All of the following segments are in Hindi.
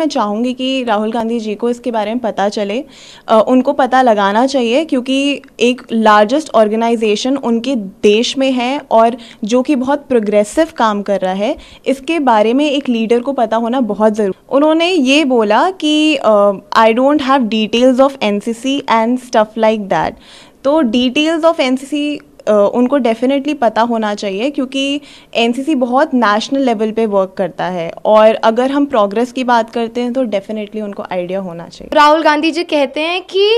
मैं चाहूँगी कि राहुल गांधी जी को इसके बारे में पता चले आ, उनको पता लगाना चाहिए क्योंकि एक लार्जेस्ट ऑर्गेनाइजेशन उनके देश में है और जो कि बहुत प्रोग्रेसिव काम कर रहा है इसके बारे में एक लीडर को पता होना बहुत ज़रूरी उन्होंने ये बोला कि I don't have details of N and stuff like that तो डिटेल्स ऑफ एन उनको डेफिनेटली पता होना चाहिए क्योंकि एन बहुत नेशनल लेवल पे वर्क करता है और अगर हम प्रोग्रेस की बात करते हैं तो डेफिनेटली उनको आइडिया होना चाहिए राहुल गांधी जी कहते हैं कि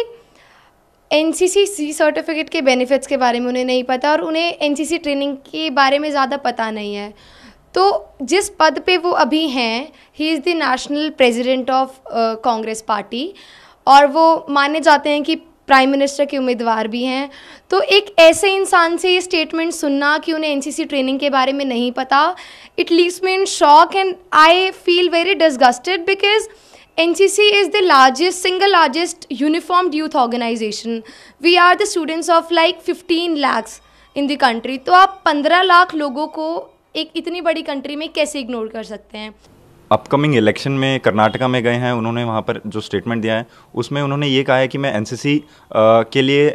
एन सी सर्टिफिकेट के बेनिफिट्स के बारे में उन्हें नहीं पता और उन्हें एन ट्रेनिंग के बारे में ज़्यादा पता नहीं है तो जिस पद पे वो अभी हैं ही is the national president of Congress party और वो माने जाते हैं कि प्राइम मिनिस्टर के उम्मीदवार भी हैं तो एक ऐसे इंसान से ये स्टेटमेंट सुनना कि उन्हें एनसीसी ट्रेनिंग के बारे में नहीं पता it leaves me in shock and I feel very disgusted because NCC is the largest single largest uniform youth organisation we are the students of like fifteen lakhs in the country तो आप पंद्रह लाख लोगों को एक इतनी बड़ी कंट्री में कैसे इग्नोर कर सकते हैं अपकमिंग इलेक्शन में कर्नाटका में गए हैं उन्होंने वहाँ पर जो स्टेटमेंट दिया है उसमें उन्होंने ये कहा है कि मैं एन के लिए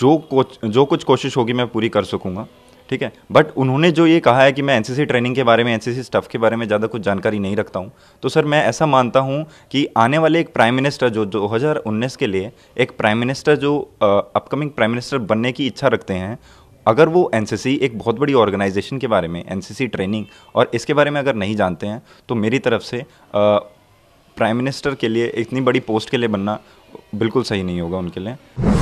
जो कोच जो कुछ कोशिश होगी मैं पूरी कर सकूँगा ठीक है बट उन्होंने जो ये कहा है कि मैं एनसीसी ट्रेनिंग के बारे में एनसीसी स्टफ़ के बारे में ज़्यादा कुछ जानकारी नहीं रखता हूँ तो सर मैं ऐसा मानता हूँ कि आने वाले एक प्राइम मिनिस्टर जो दो के लिए एक प्राइम मिनिस्टर जो अपकमिंग प्राइम मिनिस्टर बनने की इच्छा रखते हैं अगर वो एन एक बहुत बड़ी ऑर्गेनाइजेशन के बारे में एन ट्रेनिंग और इसके बारे में अगर नहीं जानते हैं तो मेरी तरफ से प्राइम मिनिस्टर के लिए इतनी बड़ी पोस्ट के लिए बनना बिल्कुल सही नहीं होगा उनके लिए